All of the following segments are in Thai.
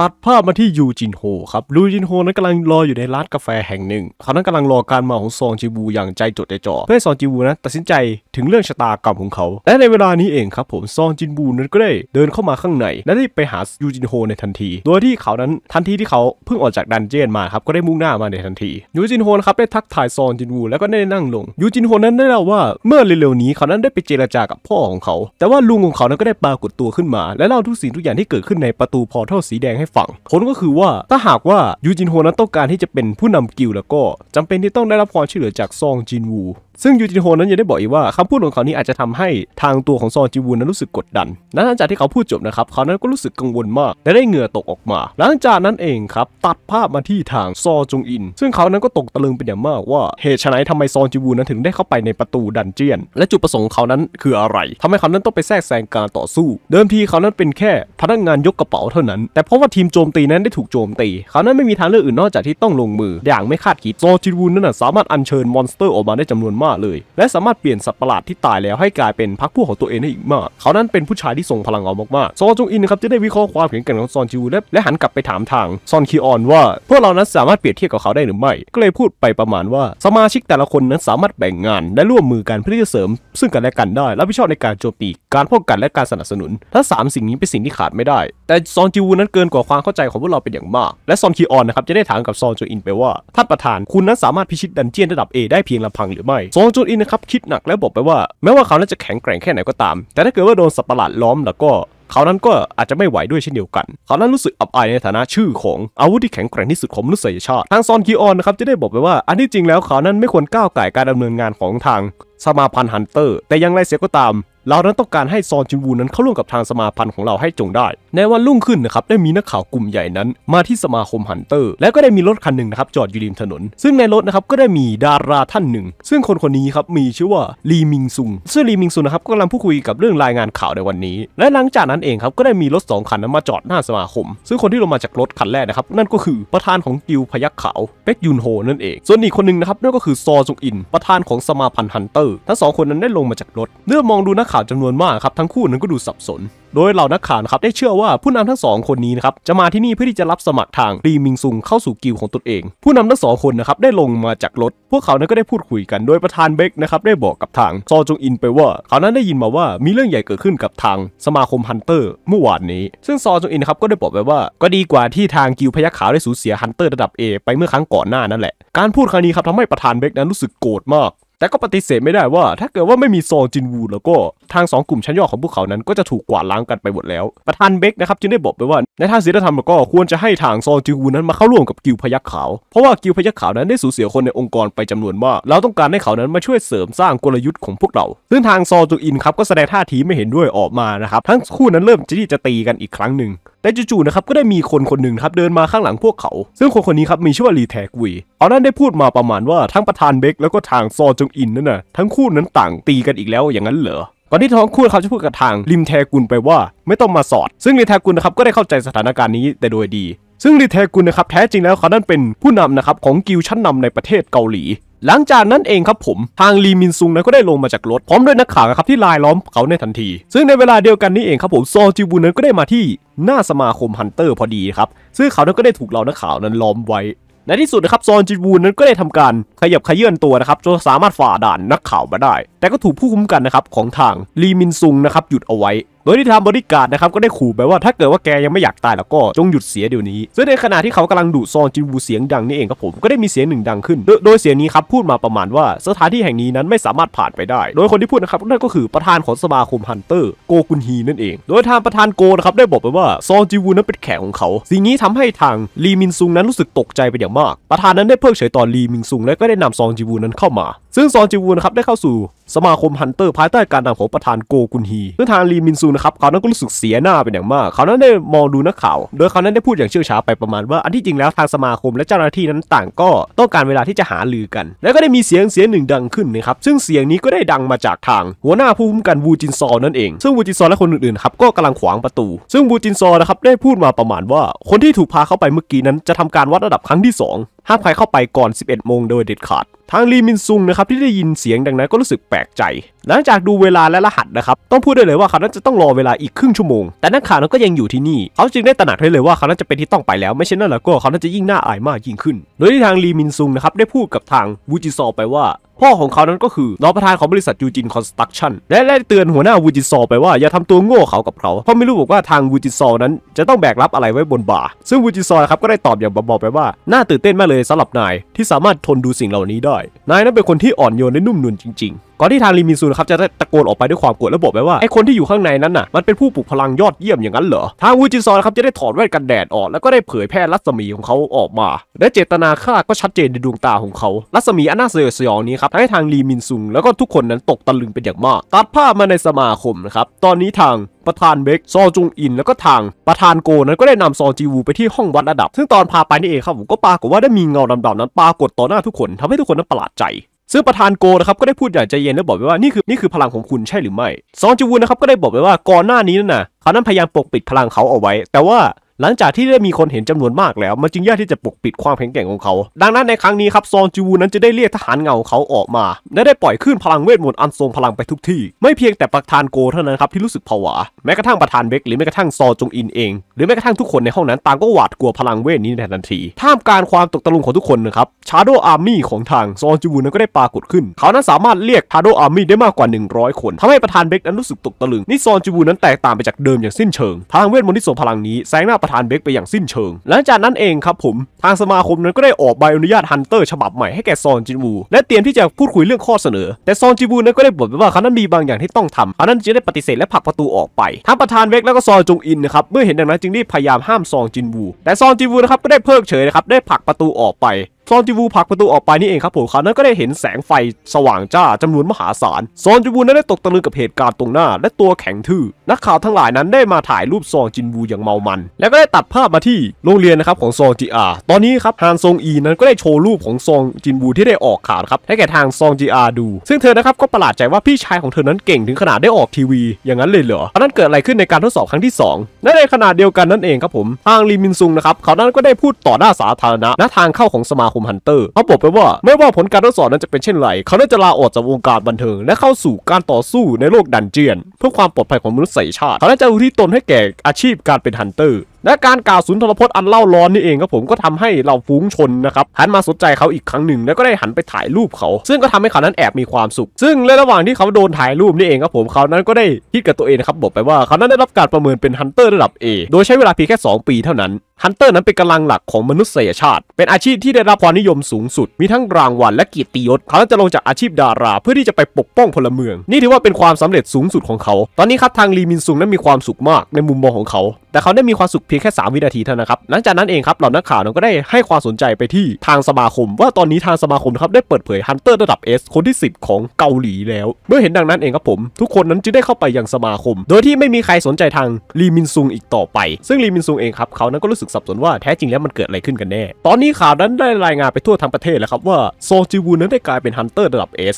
ตัดภาพมาที่ยูจินโฮครับยูจินโฮนั้นกำลังรออยู่ในร้านกาแฟแห่งหนึ่ง เขานั้นกำลังรอการมาของซองจิบูอย่างใจจดใจจ่อเพื่อซองจิบูนะตัดสินใจถึงเรื่องชะตากรรมของเขา และในเวลานี้เองครับผมซองจินบูนั้นก็ได้เดินเข้ามาข้างใน และได้ไปหายูจินโฮในทันที โดยที่เขานั้นทันทีที่เขาเพิ่งออกจากดันเจียนมาครับก็ได้มุ่งหน้ามาในทันทียูจินโฮครับได้ทักทายซองจินบูแล้วก็ได้นั่งลง ยูจินโฮนั้นได้เล่าว่าเมื่อเร็วๆนี้เขานั้นได้ไปเจรจากับพ่อของเขา แต่ว่าลุงของเขานั้นก็ได้ปรากฏตัวขึ้นมาและเล่าทุกสิ่งทุกอย่างที่เกิดขึ้นในประตูพอร์ทัลสีแดงให้ฟังผลก็คือว่าถ้าหากว่ายูจินโฮนั้นต้องการที่จะเป็นผู้นำกิลแล้วก็ จำเป็นที่ต้องได้รับความช่วยเหลือจากซองจินวูซึ่งยูจินโฮนั้นยังได้บอกอีกว่า คำพูดของเขานี้อาจจะทำให้ทางตัวของซอจิวุนนั้นรู้สึกกดดัน หลังจากที่เขาพูดจบนะครับเขานั้นก็รู้สึกกังวลมากและได้เหงื่อตกออกมา หลังจากนั้นเองครับตัดภาพมาที่ทางซอจงอิน ซึ่งเขานั้นก็ตกตะลึงเป็นอย่างมากว่าเหตุไฉนทำไมซอจิวุนนั้นถึงได้เข้าไปในประตูดันเจียน และจุดประสงค์เขานั้นคืออะไร ทำให้เขานั้นต้องไปแทรกแซงการต่อสู้ เดิมทีเขานั้นเป็นแค่พนักงานยกกระเป๋าเท่านั้น แต่เพราะว่าทีมโจมตีนั้นได้ถูกโจมตี เขานั้นไม่มีทางเลือกอื่นนอกจากที่ต้องลงมืออย่างไม่คาดคิดซอจิวุนนั้นสามารถอัญเชิญมอนสเตอร์ออกมาได้จำนวนมากากเลยและสามารถเปลี่ยนสัตว์ประหลาดที่ตายแล้วให้กลายเป็นพรรคพวกของตัวเองได้อีกมาก เขานั้นเป็นผู้ชายที่ทรงพลังเอามากๆซอจงอินนะครับจะได้วิเคราะห์ความเห็นกั่ของซอนจิวและและหันกลับไปถามทางซอนคีออนว่า พวกเรานั้นสามารถเปรียบเทียบกับเขาได้หรือไม่ ก็เลยพูดไปประมาณว่า สมาชิกแต่ละคนนั้นสามารถแบ่งงานและร่วมมือกันเพื่อที่จะเสริม ซึ่งกันและกันได้รับผิดชอบในการโจมตีการพ้องกันและการสนับสนุนทั้ง3สิ่งนี้เป็นสิ่งที่ขาดไม่ได้ แต่ซอนจิวูนั้นเกินกว่าความเข้าใจของพวกเราเป็นอย่างมาก และซอนคีออนนะครับจะได้ถามกับซอนจงอินไปว่าท่านประธานคุณนั้นสามารถพิชิตดันเจียนระดับ A ได้เพียงลำพังหรือไม่ซอนองจูนอินนะครับคิดหนักแล้วบอกไปว่าแม้ว่าเขานั้นจะแข็งแกร่งแค่ไหนก็ตาม แต่ถ้าเกิดว่าโดนสัตว์ประหลาดล้อมแล้วก็เขานั้นก็อาจจะไม่ไหวด้วยเช่นเดียวกัน เขานั้นรู้สึกอับอายในฐานะชื่อของอาวุธที่แข็งแกร่งที่สุดของมนุษยชาติทางซอนคิออนนะครับจะได้บอกไปว่าอันที่จริงแล้วเขานั้นไม่ควรก้าวไก่การดำเนินงานของทางสมาพันธ์ฮันเตอร์ แต่อย่างไรเสียก็ตามเรานั้นต้องการให้ซอนจินวูนั้นเข้าร่วมกับทางสมาพันธ์ของเราให้จงได้ในวันรุ่งขึ้นนะครับ ได้มีนักข่าวกลุ่มใหญ่นั้นมาที่สมาคมฮันเตอร์และก็ได้มีรถคันหนึ่งนะครับจอดอยู่ริมถนน ซึ่งในรถนะครับ ก็ได้มีดาราท่านหนึ่งซึ่งคนคนนี้ครับมีชื่อว่าลีมิงซุงซึ่งลีมิงซุงนะครับก็กำลังพูดคุยกับเรื่องรายงานข่าวในวันนี้ และหลังจากนั้นเองครับ ก็ได้มีรถ 2คันนั้นมาจอดหน้าสมาคม ซึ่งคนที่ลงมาจากรถคันแรกนะครับนั่นก็คือประธานของกิลพยักขาวเป็กยุนโฮนั่นเอง ส่วนอีกคนหนึ่งนะครับนั่นก็คือซอจงอินประธานของสมาพันธ์ฮันเตอร์ทั้งสองคนนั้นได้ลงมาจากรถ เมื่อมองดูนักข่าวจำนวนมากครับทั้งคู่นั้นก็ดูสับสนโดยเหล่านักข่าวนะครับได้เชื่อว่าผู้นำทั้งสองคนนี้นะครับจะมาที่นี่เพื่อที่จะรับสมัครทางรีมิงซุงเข้าสู่กิลของตนเอง ผู้นำทั้งสองคนนะครับได้ลงมาจากรถพวกเขานั้นก็ได้พูดคุยกันโดยประธานเบกนะครับได้บอกกับทางซอจงอิน ไปว่าเขานั้นได้ยินมาว่ามีเรื่องใหญ่เกิดขึ้นกับทางสมาคมฮันเตอร์เมื่อวานนี้ซึ่งซอจงอินครับก็ได้บอกไปว่าก็ดีกว่าที่ทางกิลพยักขาวได้สูญเสียฮันเตอร์ระดับ A ไปเมื่อครั้งก่อนหน้านั่นแหละการพูดครั้งนี้ครับทำให้ประธานเบกนั้นรู้สึกโกรธมากแต่ก็ปฏิเสธไม่ได้ว่า ถ้าเกิดว่าไม่มีซองจินวู แล้วก็ทาง 2 กลุ่มชั้นยอด ของพวกเขานั้นก็จะถูกกวาดล้างกันไปหมดแล้ว ประธานเบกนะครับจึงได้บอกไปว่า ในทางศีลธรรมแล้วก็ควรจะให้ทางซองจินวูนั้นมาเข้าร่วมกับกิวพยักขาว เพราะว่ากิวพยักขาวนั้นได้สูญเสียคนในองค์กรไปจำนวนมากเราต้องการให้เขานั้นมาช่วยเสริมสร้างกลยุทธ์ของพวกเรา ซึ่งทางซองจูอินครับก็แสดงท่าทีไม่เห็นด้วยออกมานะครับทั้งคู่นั้นเริ่มที่จะตีกันอีกครั้งหนึ่งแต่จู่ๆนะครับก็ได้มีคนคนหนึ่งครับเดินมาข้างหลังพวกเขา ซึ่งคนคนนี้ครับมีชื่อว่ารีแทกุยเอานั่นได้พูดมาประมาณว่าทั้งประธานเบกแล้วก็ทางซอจงอินนั่นน่ะทั้งคู่นั้นต่างตีกันอีกแล้วอย่างนั้นเหรอก่อนที่ท้องคู่เขาจะพูดกับทางริมแทกุลไปว่าไม่ต้องมาสอด ซึ่งริมแทกุลนะครับก็ได้เข้าใจสถานการณ์นี้แต่โดยดี ซึ่งริมแทกุลนะครับแท้จริงแล้วเขานั้นเป็นผู้นำนะครับของกิลชั้นนำในประเทศเกาหลีหลังจากนั้นเองครับผม ทางลีมินซุงนั้นก็ได้ลงมาจากรถพร้อมด้วยนักข่าวครับที่ลายล้อมเขาในทันที ซึ่งในเวลาเดียวกันนี้เองครับผมซอจิบุนนั้นก็ได้มาที่หน้าสมาคมฮันเตอร์พอดีครับซึ่งเขานั้นก็ได้ถูกเรานักข่าวนั้นล้อมไว้ ในที่สุดนะครับซอนจิบวูนนั้นก็ได้ทำการ ขยับขยื่นตัวนะครับจนสามารถฝ่าด่านนักข่าวมาได้ แต่ก็ถูกผู้คุ้มกันนะครับของทางลีมินซุงนะครับหยุดเอาไว้โดยที่ทางบริการนะครับก็ได้ขู่ไปว่าถ้าเกิดว่าแกยังไม่อยากตาย แล้วก็จงหยุดเสียเดี๋ยวนี้ ซึ่งในขณะที่เขากำลังดูซองจินวูเสียงดังนี่เองครับผมก็ได้มีเสียงหนึ่งดังขึ้น โดยเสียงนี้ครับพูดมาประมาณว่าสถานที่แห่งนี้นั้นไม่สามารถผ่านไปได้ โดยคนที่พูดนะครับ นั่นก็คือประธานของสมาคมฮันเตอร์โกกุนฮีนั่นเอง โดยทางประธานโกนะครับได้บอกไปว่าซองจินวู นั้นเป็นแขกของเขาสิ่งนี้ทำให้ทางลีมินซุงนั้นรู้สึกตกใจไปอย่างมาก ประธานนั้นได้เพิกเฉยต่อลีมินซุงและก็ได้นำซองจินวูนั้นเข้ามาซึ่งซอนจิวูนะครับได้เข้าสู่สมาคมฮันเตอร์ ภายใต้การนำของประธานโกกุนฮีซึ่งทางลีมินซูนะครับเขานั้นก็รู้สึกเสียหน้าเป็นอย่างมาก เขานั้นได้มองดูนักข่าว โดยเขานั้นได้พูดอย่างเชื่อช้าไปประมาณว่าอันที่จริงแล้วทางสมาคมและเจ้าหน้าที่นั้นต่างก็ต้องการเวลาที่จะหาลือกัน แล้วก็ได้มีเสียงเสียงหนึ่งดังขึ้นนะครับซึ่งเสียงนี้ก็ได้ดังมาจากทางหัวหน้าผู้คุมกันวูจินซอนั่นเองซึ่งวูจินซอและคนอื่นๆครับก็กำลังขวางประตู ซึ่งวูจินซอนะครับได้พูดมาประมาณว่าคนที่ถูกพาเข้าไปเมื่อกี้นั้นจะทำการวัดระดับครั้งที่ 2ห้ามใครเข้าไปก่อน 11 โมงโดยเด็ดขาดทางลีมินซุงนะครับที่ได้ยินเสียงดังนั้นก็รู้สึกแปลกใจ หลังจากดูเวลาและรหัสนะครับ ต้องพูดได้เลยว่าเขาน่าจะต้องรอเวลาอีกครึ่งชั่วโมงแต่นักข่าวนั้นก็ยังอยู่ที่นี่เขาจึงได้ตระหนักได้เลยว่าเขาน่าจะเป็นที่ต้องไปแล้วไม่เช่นนั้นแล้วก็เขาน่าจะยิ่งน่าอายมากยิ่งขึ้น โดยที่ทางลีมินซุงนะครับได้พูดกับทางวูจิซอไปว่าพ่อของเขานั้นก็คือ น้องประธานของบริษัทยูจินคอนสตรักชั่นและได้เตือนหัวหน้าวูจิซอไปว่า อย่าทำตัวโง่เขากับเขาเพราะไม่รู้บอกว่าทางวูจิซอนั้นจะต้องแบกรับอะไรไว้บนบ่า ซึ่งวูจิซอครับก็ได้ตอบอย่างบอกไปว่าน่าตื่นเต้นมากเลยสำหรับนายที่สามารถทนดูสิ่งเหล่านี้ได้ นายนั้นเป็นคนที่อ่อนโยน และนุ่มนวลจริงๆก่อนที่ทางริมินซูนะครับจะตะโกนออกไปด้วยความโกรธและบอกไปว่าไอคนที่อยู่ข้างในนั้นน่ะมันเป็นผู้ปลุกพลังยอดเยี่ยมอย่างนั้นเหรอ ทางวูจินซอนครับจะได้ถอดแว่นกันแดดออก แล้วก็ได้เผยแพร่รัศมีของเขาออกมา และเจตนาฆ่าก็ชัดเจนในดวงตาของเขา รัศมีอันน่าสยดสยองนี้ครับทำให้ทางรีมินซุงแล้วก็ทุกคนนั้นตกตะลึงเป็นอย่างมากตัดภาพมาในสมาคมนะครับตอนนี้ทางประธานเบกซอจุงอิน แล้วก็ทางประธานโกนั้นก็ได้นำซอจีวูไปที่ห้องวัดระดับ ซึ่งตอนพาไปนี่เองครับผมก็ปรากฏว่าได้มีเงาดำๆนั้นปรากฏต่อหน้าทุกคน ทำให้ทุกคนนั้นประหลาดใจซึ่งประธานโกนะครับก็ได้พูดอย่างใจเย็น และบอกไปว่านี่คือนี่คือพลังของคุณใช่หรือไม่ซองจูวุนนะครับก็ได้บอกไปว่า ก่อนหน้านี้นั่นนะเขานั้นพยายามปกปิดพลังเขาเอาไว้ แต่ว่าหลังจากที่ได้มีคนเห็นจำนวนมากแล้ว มันจึงยากที่จะปกปิดความแข็งแกร่งของเขา ดังนั้นในครั้งนี้ครับซองจููนั้นจะได้เรียกทหารเงาเขาออกมาและได้ปล่อยขึ้นพลังเวทมนต์อันทรงพลังไปทุกที่ ไม่เพียงแต่ประธานโกเท่านั้นครับที่รู้สึกผวาแม้กระทั่งประธานเบกหรือแม้กระทั่งซอจงอินเอง หรือแม้กระทั่งทุกคนในห้องนั้นต่างก็หวาดกลัวพลังเวทนี้ในทันทีท่ามกลางความตกตะลึงของทุกคนนะครับชาโดอาร์มี่ของทางซองจููนั้นก็ได้ปรากฏขึ้นเขานั้นสามารถเรียกชาโดอาร์มี่ได้มากกว่า100 คน ทำให้ประธานเบกนั้นรู้สึกตกตะลึงนี่ซองจูนั้นแตกต่างไปจากเดิมอย่างสิ้นเชิงพลังเวทมนต์ที่ทรงพลังนี้แซงหน้าประธานเบกไปอย่างสิ้นเชิง หลังจากนั้นเองครับผม ทางสมาคมนั้นก็ได้ออกใบอนุญาตฮันเตอร์ฉบับใหม่ ให้แก่ซอนจินวูและเตรียมที่จะพูดคุยเรื่องข้อเสนอ แต่ซอนจินวูนั้นก็ได้บอกไปว่าเขานั้นมีบางอย่างที่ต้องทำเขานั้นจึงได้ปฏิเสธและผลักประตูออกไป ทางประธานเบกแล้วก็ซอนจงอินนะครับ เมื่อเห็นดังนั้นจึงได้พยายามห้ามซอนจินวู แต่ซอนจินวูนะครับก็ได้เพิกเฉยนะครับได้ผลักประตูออกไปซอนจิวูผลักประตูออกไปนี่เองครับผมเขานั้นก็ได้เห็นแสงไฟสว่างจ้าจำนวนมหาศาลซอนจิวูนั้นได้ตกตะลึงกับเหตุการณ์ตรงหน้า และตัวแข็งทื่อนักข่าวทั้งหลายนั้นได้มาถ่ายรูปซองจินวูอย่างเมามัน แล้วก็ได้ตัดภาพมาที่โรงเรียนนะครับของซองจีอาตอนนี้ครับฮานซงอีนั้นก็ได้โชว์รูปของซองจินวูที่ได้ออกข่าวครับให้แก่ทางซองจีอาดูซึ่งเธอนะครับก็ประหลาดใจว่าพี่ชายของเธอนั้นเก่งถึงขนาดได้ออกทีวี อย่างนั้นเลยเหรออานนั้นเกิดอะไรขึ้นในการทดสอบครั้งที่2แลในขณะเดียวกันนั่นเองครับผมทางลีมินซุงนะครับเขานั้นก็ได้พูดต่อหน้าสาธารณะณทางเข้าของสมาคมฮันเตอร์เขาบอกไปว่าไม่ว่าผลการทดสอบนั้นจะเป็นเช่นไร เขาน่าจะลาออกจากวงการบันเทิงและเข้าสู่การต่อสู้ในโลกดันเจียน เพื่อความปลอดภัยของมนุษยชาติ เขาน่าจะอุทิศตนให้แก่อาชีพการเป็นฮันเตอร์และการกล่าวสุนทรพจน์อันเล่าร้อนนี่เองครับผมก็ทำให้เราฟุ้งชนนะครับหันมาสนใจเขาอีกครั้งหนึ่งแล้วก็ได้หันไปถ่ายรูปเขา ซึ่งก็ทำให้เขานั้นแอบมีความสุข ซึ่งในระหว่างที่เขาโดนถ่ายรูปนี่เองครับผมเขานั้นก็ได้คิดกับตัวเองครับบอกไปว่า เขานั้นได้รับการประเมินเป็นฮันเตอร์ระดับ A โดยใช้เวลาเพียงแค่ 2ปีเท่านั้นฮันเตอร์นั้นเป็นกำลังหลักของมนุษยชาติเป็นอาชีพที่ได้รับความนิยมสูงสุดมีทั้งรางวัลและเกียรติยศ เขาจะลงจากอาชีพดาราเพื่อที่จะไปปกป้องพลเมือง นี่ถือว่าเป็นความสำเร็จสูงสุดของเขา ตอนนี้ครับทางลีมินซุงนั้นมีความสุขมากในมุมมองของเขาแต่เขาได้มีความสุขพียงแค่ 3 วินาทีเท่านั้นครับ หลังจากนั้นเองครับเหล่านักข่าวก็ได้ให้ความสนใจไปที่ทางสมาคม ว่าตอนนี้ทางสมาคมครับได้เปิดเผยฮันเตอร์ระดับ S คนที่ 10 ของเกาหลีแล้ว เมื่อเห็นดังนั้นเองครับผม ทุกคนนั้นจึงได้เข้าไปยังสมาคม โดยที่ไม่มีใครสนใจทางลีมินซุงอีกต่อไป ซึ่งลีมินซุงเองครับ เขานั้นก็รู้สึกสับสนว่าแท้จริงแล้วมันเกิดอะไรขึ้นกันแน่ตอนนี้ข่าวนั้นได้รายงานไปทั่วทั้งประเทศแล้วครับว่าโซจิวูนั้นได้กลายเป็นฮันเตอร์ระดับ S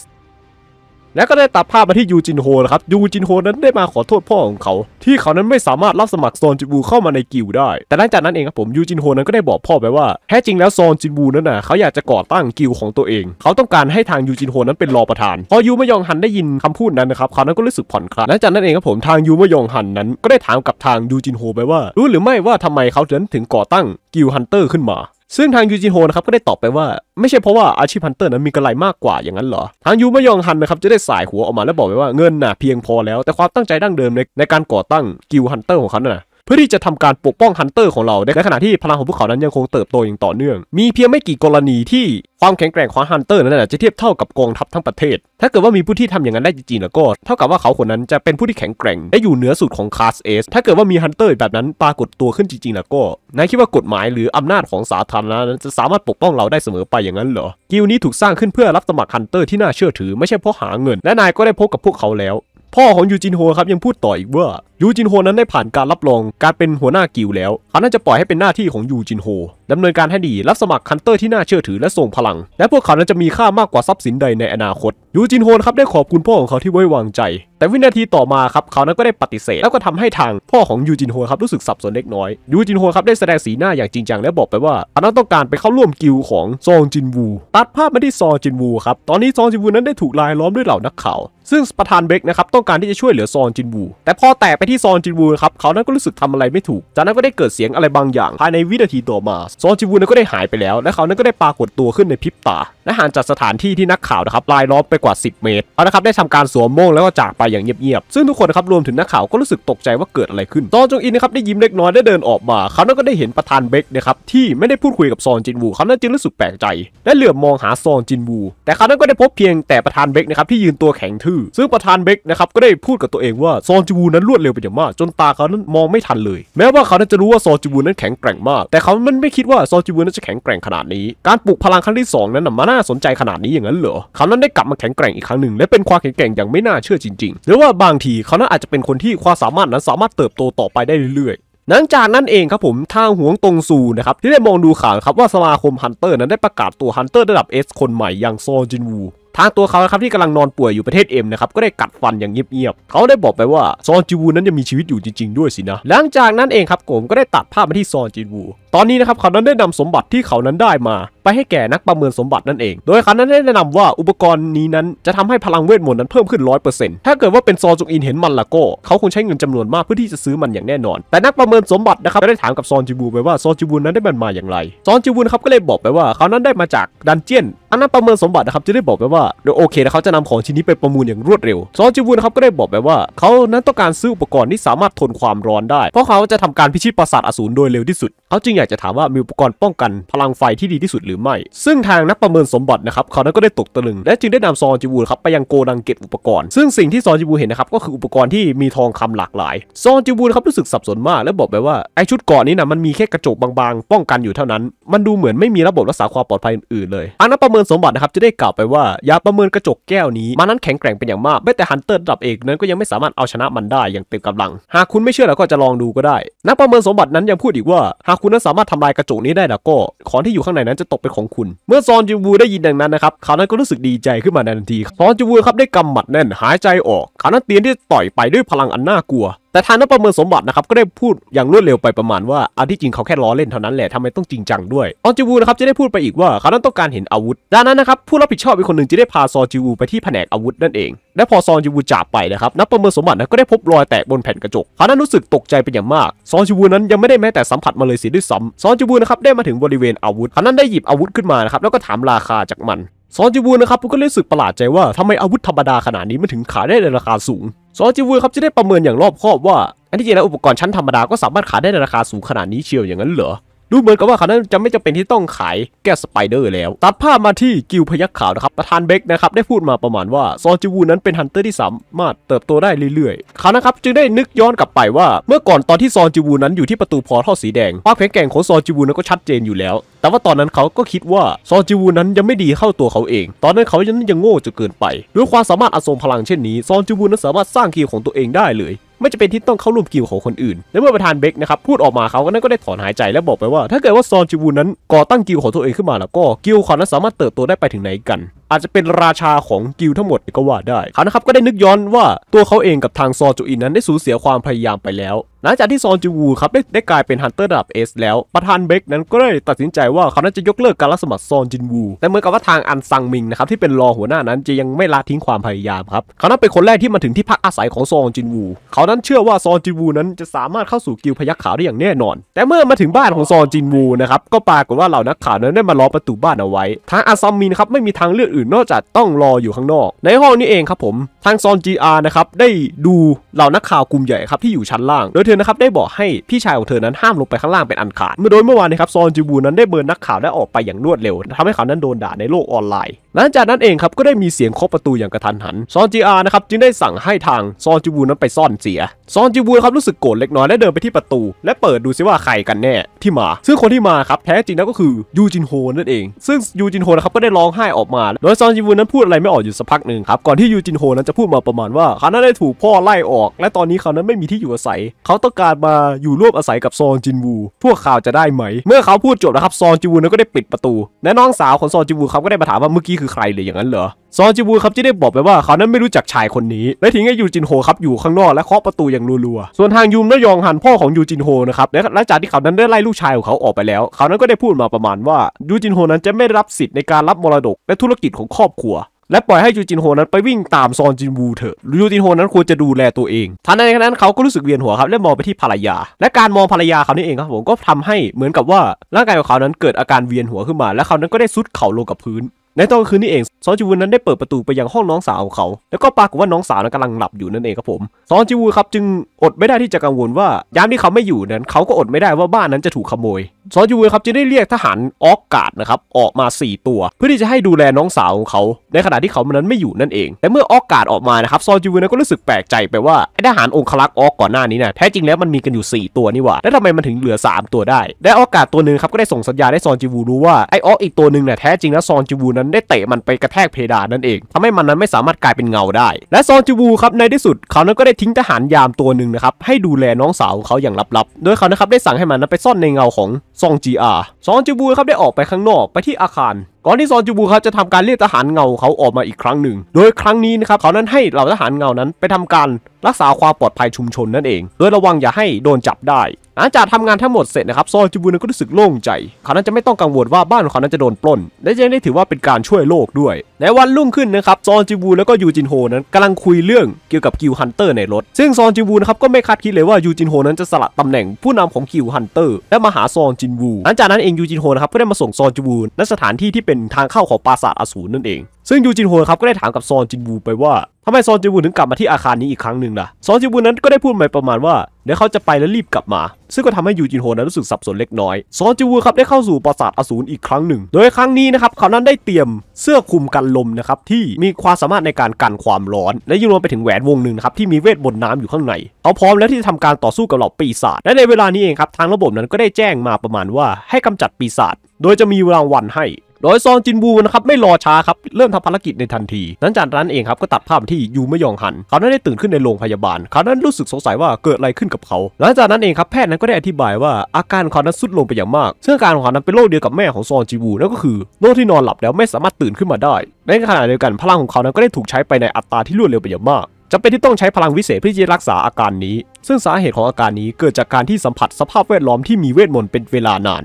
และก็ได้ตัดภาพมาที่ยูจินโฮนะครับยูจินโฮนั้นได้มาขอโทษพ่อของเขา ที่เขานั้นไม่สามารถรับสมัครโซนจินบูเข้ามาในกิลได้ แต่หลังจากนั้นเองครับผมยูจินโฮนั้นก็ได้บอกพ่อไปว่า แท้จริงแล้วโซนจินบูนั้นนะเขาอยากจะก่อตั้งกิลของตัวเอง เขาต้องการให้ทางยูจินโฮนั้นเป็นรอประธาน พอยูมยองฮันได้ยินคำพูดนั้นนะครับเขานั้นก็รู้สึกผ่อนคลายหลังจากนั้นเองครับผมทางยูมยองฮันนั้นก็ได้ถามกับทางยูจินโฮไปว่ารู้หรือไม่ว่าทำไมเขาถึงก่อตั้งกิลฮันเตอร์ขึ้นมาซึ่งทางยูจินโฮนะครับ ก็ได้ตอบไปว่าไม่ใช่เพราะว่าอาชีพฮันเตอร์นั้นมีกำไรมากกว่าอย่างนั้นเหรอ ทางยูมยองฮันนะครับ จะได้สายหัวออกมาแล้วบอกไปว่า เงินน่ะเพียงพอแล้วแต่ความตั้งใจดั้งเดิมในในการก่อตั้งกิลฮันเตอร์ของเขาน่ะเพื่อที่จะทำการปกป้องฮันเตอร์ของเราในขณะที่พลังของพวกเขานั้นยังคงเติบโตอย่างต่อเนื่องมีเพียงไม่กี่กรณีที่ความแข็งแกร่งของฮันเตอร์นั้นจะเทียบเท่ากับกองทัพทั้งประเทศ ถ้าเกิดว่ามีผู้ที่ทำอย่างนั้นได้จริงๆแล้วก็เท่ากับว่าเขาคนนั้นจะเป็นผู้ที่แข็งแกร่งและอยู่เหนือสุดของคลาสเอสถ้าเกิดว่ามีฮันเตอร์แบบนั้นปรากฏตัวขึ้นจริงๆแล้วก็นายคิดว่ากฎหมายหรืออำนาจของสาธารณะนั้นจะสามารถปกป้องเราได้เสมอไปอย่างนั้นเหรอกิลนี้ถูกสร้างขึ้นเพื่อรับสมัครฮันเตอร์ที่น่าเชื่อถือไม่ใช่เพราะหาเงินและนายก็ได้พบกับพวกเขาแล้ว พ่อของยูจินโฮครับยังพูดต่ออีกว่ายูจินโฮนั้นได้ผ่านการรับรองการเป็นหัวหน้ากิลแล้วเขาน่าจะปล่อยให้เป็นหน้าที่ของยูจินโฮดำเนินการให้ดี รับสมัครคันเตอร์ที่น่าเชื่อถือ และทรงพลัง และพวกเขานั้นจะมีค่ามากกว่าทรัพย์สินใดในอนาคต ยูจินโฮนครับได้ขอบคุณพ่อของเขาที่ไว้วางใจ แต่วินาทีต่อมาครับเขานั้นก็ได้ปฏิเสธแล้วก็ทำให้ทางพ่อของยูจินโฮครับ รู้สึกสับสนเล็กน้อยยูจินโฮครับได้แสดงสีหน้าอย่างจริงจังและบอกไปว่าเขาต้องการไปเข้าร่วมกิลของซองจินวูตัดภาพมาที่ซองจินวูครับตอนนี้ซองจินวูนั้นได้ถูกลายล้อมด้วยเหล่านักข่าวซึ่งประธานเบกนะครับต้องการที่จะช่วยเหลือซองจินวู แต่พอแตกไปที่ที่ซอนจินวูนะครับ เขานั้นก็รู้สึกทำอะไรไม่ถูก จากนั้นก็ได้เกิดเสียงอะไรบางอย่าง ภายในวินาทีต่อมาซอนจินวูนั้นก็ได้หายไปแล้ว และเขานั้นก็ได้ปรากฏตัวขึ้นในพริบตาและห่างจากสถานที่ที่นักข่าวนะครับลายล้อมไปกว่า 10 เมตรเอาละครับได้ทำการสวมโม่งแล้วก็จากไปอย่างเงียบ ๆ ซึ่งทุกคนนะครับรวมถึงนักข่าวก็รู้สึกตกใจว่าเกิดอะไรขึ้นซอนจงอินนะครับได้ยิ้มเล็กน้อยได้เดินออกมา เขานั้นก็ได้เห็นประธานเบกนะครับที่ไม่ได้พูดคุยกับซอนจินวูเขานั้นจึงรู้สึกแปลกใจและเหลือบมองหาซอนจินวู แต่เขานั้นก็ได้พบเพียงแต่ประธานเบกนะครับที่ยืนตัวแข็งทื่อซึ่งประธานเบกนะครับก็ได้พูดกับตัวเองว่าซอนจินวูนั้นรวดเร็ป็นอย่างมากจนตาเขานั้นมองไม่ทันเลย แม้ว่าเขานั้นจะรู้ว่าซอจิบุนนั้นแข็งแกร่งมาก แต่เขามันไม่คิดว่าซอจิบุนนั้นจะแข็งแกร่งขนาดนี้การปลุกพลังครั้งที่ 2 นั้นมันน่าสนใจขนาดนี้อย่างนั้นเหรอเขานั้นได้กลับมาแข็งแกร่งอีกครั้งหนึ่ง และเป็นความแข็งแกร่งอย่างไม่น่าเชื่อจริงๆ หรือว่าบางทีเขานั้นอาจจะเป็นคนที่ความสามารถนั้นสามารถเติบโตต่อไปได้เรื่อยหลังจากนั้นเองครับผมทางหวงตงซูนะครับที่ได้มองดูข่าวครับว่าสมาคมฮันเตอร์นั้นได้ประกาศตัวฮันเตอร์ระดับ S คนใหม่อย่างซอจินวูทางตัวเขาครับที่กำลังนอนป่วยอยู่ประเทศเอ็มนะครับก็ได้กัดฟันอย่างเงียบๆ เขาได้บอกไปว่าซอนจีวูนั้นยังมีชีวิตอยู่จริงๆด้วยสินะ หลังจากนั้นเองครับผมก็ได้ตัดภาพมาที่ซอนจีวูตอนนี้นะครับ เขานั้นได้นำสมบัติที่เขานั้นได้มา ไปให้แก่นักประเมินสมบัตินั่นเอง โดยเขานั้นได้แนะนำว่าอุปกรณ์นี้นั้นจะทำให้พลังเวทมนต์นั้นเพิ่มขึ้นร้อยเปอร์เซ็นต์ถ้าเกิดว่าเป็นซอจุงอินเห็นมันละก็เขาคงใช้เงินจำนวนมากเพื่อที่จะซื้อมันอย่างแน่นอน แต่นักประเมินสมบัตินะครับได้ถามกับซอนจิบูไปว่าซอนจิบูนั้นได้มันมาอย่างไร ซอนจิบูครับก็เลยบอกไปว่าเขานั้นได้มาจากดันเจียนอันนั้นประเมินสมบัตินะครับจะได้บอกไปว่าโดยโอเคนะเขาจะนำของชิ้นนี้ไปประมูลอย่างรวดเร็วซอจิบูนะครับก็ได้บอกไปว่าเขานั้นต้องการซื้ออุปกรณ์ที่สามารถทนความร้อนได้เพราะเขาจะทำการพิชิตปราสาทอสูรโดยเร็วที่สุดเขาจึงอยากจะถามว่ามีอุปกรณ์ป้องกันพลังไฟที่ดีที่สุดหรือไม่ ซึ่งทางนักประเมินสมบัตินะครับ เขานั้นก็ได้ตกตะลึง และจึงได้นำซอนจิบูครับไปยังโกดังเก็บอุปกรณ์ ซึ่งสิ่งที่ซอนจิบูเห็นนะครับ ก็คืออุปกรณ์ที่มีทองคำหลากหลาย ซอนจิบูครับ รู้สึกสับสนมาก และบอกไปว่าไอชุดเกาะนี้นะมันมีแค่กระจกบางๆ ป้องกันอยู่เท่านั้น มันดูเหมือนไม่มีระบบรักษาความปลอดภัยอื่นๆเลยอันนักประเมินสมบัตินะครับจะได้กล่าวไปว่ายาประเมินกระจกแก้วนี้ มันนั้นแข็งแกร่งเป็นอย่างมาก แม้แต่ฮันเตอร์ระดับเอกนั้นก็ยังไม่สามารถเอาชนะมันได้อย่างเต็มกำลังหากคุณไม่เชื่อแล้วก็จะลองดูก็ได้นักประเมินสมบัตินั้นยังพูดอีกว่าหากคุณนั้นสาามารถทำลายกระจกนี้ได้แล้วก็ ของที่อยู่ข้างในนั้นจะตกเป็นของคุณ เมื่อซอนจูวูได้ยินดังนั้นนะครับ เขานั้นก็รู้สึกดีใจขึ้นมาในทันที ซอนจูวูครับได้กำหมัดแน่น หายใจออกเขานั้นเตียนที่ต่อยไปด้วยพลังอันน่ากลัวแต่ทางนักประเมินสมบัตินะครับก็ได้พูดอย่างรวดเร็วไปประมาณว่าอันที่จริงเขาแค่ล้อเล่นเท่านั้นแหละทำไมต้องจริงจังด้วยออนจิวูนะครับจะได้พูดไปอีกว่าเขานั้นต้องการเห็นอาวุธดังนั้นนะครับผู้รับผิดชอบอีกคนหนึ่งจะได้พาซอจิวูไปที่แผนกอาวุธนั่นเองและพอซอนจิวูจากไปนะครับนักประเมินสมบัตินะก็ได้พบรอยแตกบนแผ่นกระจกเขานั้นรู้สึกตกใจเป็นอย่างมากซอนจิวูนั้นยังไม่ได้แม้แต่สัมผัสมาเลยเสียด้วยซ้ำซอนจิวูนะครับได้มาถึงบริเวณอาวุธเขานั้นได้หยิบอาวุธขึ้นมานะครับแล้วก็ถามราคาจากมันซอจิวูนะครับก็เลยสึกประหลาดใจว่าทำไมอาวุธธรรมดา ขนาดนี้มันถึงขายได้ในราคาสูงซอจิวูครับจะได้ประเมินอย่างรอบคอบว่าอันที่จริงแล้วอุปกรณ์ชั้นธรรมดาก็สามารถขายได้ในราคาสูงขนาดนี้เชียวอย่างนั้นเหรอดูเหมือนกับว่าเขานั้นจะไม่จำเป็นที่ต้องขายแก้สไปเดอร์แล้วตัดภาพมาที่กิวพยักขาวนะครับประธานเบคนะครับได้พูดมาประมาณว่าซอจิวูนั้นเป็นฮันเตอร์ที่สามารถเติบโตได้เรื่อยๆเขานะครับจึงได้นึกย้อนกลับไปว่า เมื่อก่อนตอนที่ซอจิวูนั้นอยู่ที่ประตูพอท่อสีแดงความแข็งแกร่งของซอจิวูนั้นก็ชัดเจนอยู่แล้วแต่ว่าตอนนั้นเขาก็คิดว่าซอจิวูนั้นยังไม่ดีเข้าตัวเขาเอง ตอนนั้นเขายังยังโง่จนเกินไปด้วยความสามารถอสมพลังเช่นนี้ซอจิวูนั้นสามารถสร้างคีของตัวเองได้เลยไม่จะเป็นที่ต้องเข้าร่วมกิวของคนอื่น และเมื่อประธานเบคนะครับ พูดออกมาเขาก็นั้นก็ได้ถอนหายใจและบอกไปว่า ถ้าเกิดว่าซอนจิวู นั้นก่อตั้งกิวของตัวเองขึ้นมาแล้วก็ กิวของนั้นสามารถเติบโตได้ไปถึงไหนกันอาจจะเป็นราชาของกิลทั้งหมดก็ว่าได้ เขานะครับก็ได้นึกย้อนว่าตัวเขาเองกับทางซอจูอินนั้นได้สูญเสียความพยายามไปแล้ว หลังจากที่ซอนจูวูครับได้ได้กลายเป็นฮันเตอร์ระดับเอสแล้วประธานเบคนั้นก็ได้ตัดสินใจว่าเขาน่าจะยกเลิกการรับสมัครซอนจินวูแต่เหมือนกับว่าทางอันซังมิงนะครับที่เป็นรอหัวหน้านั้นจะยังไม่ละทิ้งความพยายามครับเขานั้นเป็นคนแรกที่มาถึงที่พักอาศัยของซอนจินวู เขานั้นเชื่อว่าซอนจินวู นั้นจะสามารถเข้าสู่กิลพยักขาวได้อย่างแน่นอน แต่เมื่อมาถึงบ้านของซอนจินวูนะครับก็ปรากฏว่าเหล่านักข่าวนั้นได้มาล้อประตูบ้านเอาไว้ ทางอันซังมิงครับไม่มีทางเลือกอื่น่นนอกจากต้องรออยู่ข้างนอก ในห้องนี้เองครับผมทางซอนจีอาร์นะครับได้ดูเหล่านักข่าวกลุ่มใหญ่ครับที่อยู่ชั้นล่าง โดยเธอนะครับได้บอกให้พี่ชายของเธอนั้นห้ามลงไปข้างล่างเป็นอันขาดเมื่อโดยเมื่อวานนะครับซอนจิบูนั้นได้เบิร์นนักข่าวได้ออกไปอย่างรวดเร็ว ทำให้เขานั้นโดนด่าในโลกออนไลน์หลังจากนั้นเองครับก็ได้มีเสียงเคาะประตูอย่างกระทันหันซอนจีอานะครับจึงได้สั่งให้ทางซอนจิวูนั้นไปซ่อนเสียซอนจิวูครับรู้สึกโกรธเล็กน้อยและเดินไปที่ประตู และเปิดดูซิว่าใครกันแน่ที่มา ซึ่งคนที่มาครับแท้จริงแล้วก็คือยูจินโฮนั่นเอง ซึ่งยูจินโฮนะครับก็ได้ร้องไห้ออกมา โดยซอนจิวูนั้นพูดอะไรไม่ออกอยู่สักพักหนึ่งครับก่อนที่ยูจินโฮนั้นจะพูดมาประมาณว่าเขานั้นได้ถูกพ่อไล่ออกและตอนนี้เขานั้นไม่มีที่อยู่อาศัย เขาต้องการมาอยู่ร่วมอาศัยกับซอนจินวูพวกเขาจะได้ไหม เมื่อเขาพูดจบนะครับซอนจิวูนั้นก็ได้ปิดประตูและน้องสาวของซอนจิวูครับก็ได้มาถามว่าเมื่อกี้ือใครเลยอย่างนั้นเหรอซอนจิบูครับที่ได้บอกไปว่าเขานั้นไม่รู้จักชายคนนี้ และทิ้งให้ยูจินโฮครับอยู่ข้างนอกและเคาะประตูอย่างรัว ๆ ส่วนทางยูมนะยองหันพ่อของยูจินโฮนะครับและหลังจากที่เขานั้นได้ไล่ลูกชายของเขาออกไปแล้ว เขานั้นก็ได้พูดมาประมาณว่ายูจินโฮนั้นจะไม่รับสิทธิ์ในการรับมรดกและธุรกิจของครอบครัว และปล่อยให้ยูจินโฮนั้นไปวิ่งตามซอนจินวูเถอะยูจินโฮนั้นควรจะดูแลตัวเอง ทันใดนั้นเขาก็รู้สึกเวียนหัวครับและมองไปที่ภรรยา และการมองภรรยาเขานี่เองครับผมก็ทำให้เหมือนกับว่าร่างกายของเขานั้นเกิดอาการเวียนหัวขึ้นมา และเขานั้นก็ได้ซุดเข่าลงกับพื้นในตอนคืนนี้เองซอนจิวูนั้นได้เปิดประตูไปยังห้องน้องสาวของเขาแล้วก็ปรากฏว่าน้องสาวนั้นกำลังหลับอยู่นั่นเองครับผมซอนจิวูครับจึงอดไม่ได้ที่จะกังวลว่ายามที่เขาไม่อยู่นั้น เขาก็อดไม่ได้ว่าบ้านนั้นจะถูกขโมยซอนจิวูครับจึงได้เรียกทหารออกกาดนะครับออกมา 4 ตัว เพื่อที่จะให้ดูแลน้องสาวของเขา ในขณะที่เขานั้นไม่อยู่นั่นเอง แต่เมื่อออกกาดออกมานะครับซอนจิวูนั้นก็รู้สึกแปลกใจไปว่าทหารองคลักษ์ออกก่อนหน้านี้นะแท้จริงแล้วมันมีกันอยู่ 4 ตัวนี่หว่าแล้วทำไมมันถึงเหลือ 3 ตัวได้และออกกาดตัวหนึ่งครับก็ได้ส่งสัญญาให้ซอนจิวูรู้ว่าไอออกอีกตัวหนึ่งเนี่ยแท้จริงแล้วซอนจิวูนั้น้นได้เตะมันไปกระแทกเพดานนั่นเอง ทำให้มันนั้นไม่สามารถกลายเป็นเงาได้ และซอนจูบูครับในที่สุด เขานั้นก็ได้ทิ้งทหารยามตัวหนึ่งนะครับให้ดูแลน้องสาวของเขาอย่างลับๆโดยเขานะครับได้สั่งให้มันนั้นไปซ่อนในเงาของซองจีอาซอนจูบูครับได้ออกไปข้างนอกไปที่อาคาร ก่อนที่ซอนจูบูครับจะทำการเรียกทหารเงาเขาออกมาอีกครั้งหนึ่งโดยครั้งนี้นะครับเขานั้นให้เหล่าทหารเงานั้นไปทำการรักษาความปลอดภัยชุมชนนั่นเอง โดยระวังอย่าให้โดนจับได้หลังจากทำงานทั้งหมดเสร็จนะครับซอจูบูนก็รู้สึกโล่งใจเขานั้นจะไม่ต้องกังวลว่าบ้านของเขานั้นจะโดนปล้นและยังได้ถือว่าเป็นการช่วยโลกด้วยในวันรุ่งขึ้นนะครับซอนจูบูแล้วก็ยูจินโฮนั้นกำลังคุยเรื่องเกี่ยวกับคิวฮันเตอร์ในรถ ซึ่งซอนจูบูนะครับก็ไม่คาดคิดเลยว่ายูจินโฮนั้นจะสละตำแหน่งผู้นำของคิวฮันเตอร์และมาหาซอนจินวู หลังจากนั้นเองยูจินโฮนะครับก็ได้มาส่งซอนจูบูณสถานที่ที่เป็นทางเข้าของปราสาทอสูรนั่นเอง ซึ่งยูจินโฮครับก็ได้ถามกับซอจินวูไปว่าทำไมซอนจิวุนถึงกลับมาที่อาคารนี้อีกครั้งหนึ่งล่ะ ซอนจิวุนนั้นก็ได้พูดหมปประมาณว่า เดี๋ยวเขาจะไปแล้วรีบกลับมา ซึ่งก็ทำให้ยูจินโฮนั้นรู้สึกสับสนเล็กน้อย ซอนจิวูครับได้เข้าสู่ปราสาทอสูรอีกครั้งหนึ่งโดยครั้งนี้นะครับเขานั้นได้เตรียมเสื้อคลุมกันลมนะครับที่มีความสามารถในการกันความร้อน และยังรวมไปถึงแหวนวงหนึ่งนะครับที่มีเวทบนน้ำอยู่ข้างในเขาพร้อมแล้วที่จะทำการต่อสู้กับเหล่าปีศาจและในเวลานี้เองครับทางระบบนั้นก็ได้แจ้งมาประมาณว่า ให้กำจัดปีศาจโดยจะมีรางวัลให้ดยซอนจินบูนะครับไม่รอช้าครับเริ่มทำภารกิจในทันทีนั้นจากนั้นเองครับก็ตัดภาพที่ยูไม่ยองหัน เขาได้ตื่นขึ้นในโรงพยาบาลเขานั้นรู้สึกสงสัยว่าเกิดอะไรขึ้นกับเขา หลังจากนั้นเองครับแพทย์นั้นก็ได้อธิบายว่าอาการของเขานั้นสุดลงไปอย่างมากซึ่งอาการของเขานั้นเป็นโรคเดียวกับแม่ของซอนจินบูนั่นก็คือโรคที่นอนหลับแล้วไม่สามารถตื่นขึ้นมาได้ในขณะเดียวกันพลังของเขานั้นก็ได้ถูกใช้ไปในอัตราที่รวดเร็วไปอย่างมากจำเป็นที่ต้องใช้พลังวิเศษเพื่อที่รักษาอาการนี้ ซึ่งสาเหตุของอาการนี้เกิดจากการที่สัมผัสสภาพแวดล้อมที่มีเวทมนต์เป็นเวลานาน